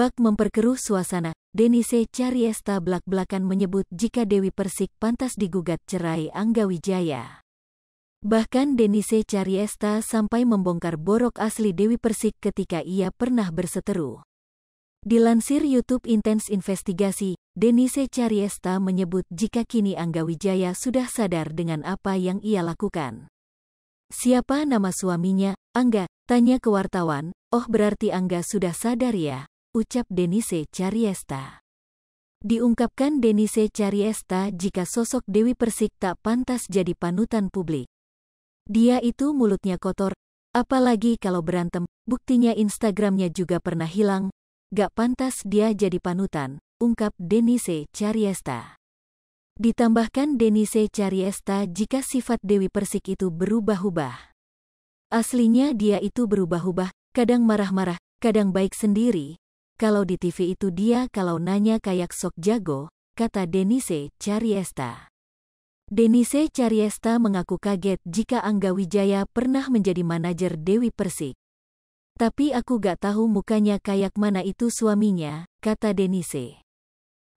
Bak memperkeruh suasana, Denise Cariesta belak-belakan menyebut jika Dewi Persik pantas digugat cerai Angga Wijaya. Bahkan Denise Cariesta sampai membongkar borok asli Dewi Persik ketika ia pernah berseteru. Dilansir YouTube Intense Investigasi, Denise Cariesta menyebut jika kini Angga Wijaya sudah sadar dengan apa yang ia lakukan. Siapa nama suaminya, Angga? Tanya ke wartawan, oh berarti Angga sudah sadar ya? ucap Denise Cariesta. Diungkapkan Denise Cariesta jika sosok Dewi Persik tak pantas jadi panutan publik. Dia itu mulutnya kotor, apalagi kalau berantem, buktinya Instagramnya juga pernah hilang, gak pantas dia jadi panutan, ungkap Denise Cariesta. Ditambahkan Denise Cariesta jika sifat Dewi Persik itu berubah-ubah. Aslinya dia itu berubah-ubah, kadang marah-marah, kadang baik sendiri, kalau di TV itu dia kalau nanya kayak sok jago, kata Denise Cariesta. Denise Cariesta mengaku kaget jika Angga Wijaya pernah menjadi manajer Dewi Persik. Tapi aku gak tahu mukanya kayak mana itu suaminya, kata Denise.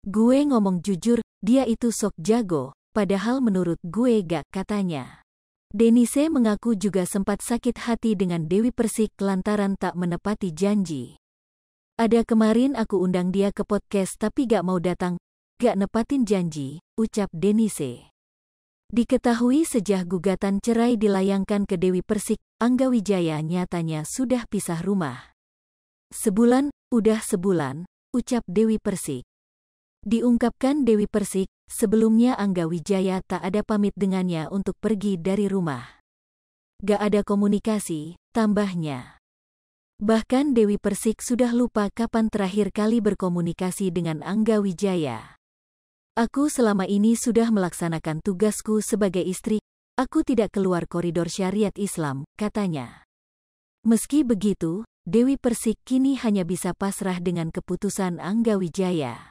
Gue ngomong jujur, dia itu sok jago, padahal menurut gue gak katanya. Denise mengaku juga sempat sakit hati dengan Dewi Persik lantaran tak menepati janji. Ada kemarin aku undang dia ke podcast tapi gak mau datang, gak nepatin janji, ucap Denise. Diketahui sejak gugatan cerai dilayangkan ke Dewi Persik, Angga Wijaya nyatanya sudah pisah rumah. Sebulan, udah sebulan, ucap Dewi Persik. Diungkapkan Dewi Persik, sebelumnya Angga Wijaya tak ada pamit dengannya untuk pergi dari rumah. Gak ada komunikasi, tambahnya. Bahkan Dewi Persik sudah lupa kapan terakhir kali berkomunikasi dengan Angga Wijaya. Aku selama ini sudah melaksanakan tugasku sebagai istri, aku tidak keluar koridor syariat Islam, katanya. Meski begitu, Dewi Persik kini hanya bisa pasrah dengan keputusan Angga Wijaya.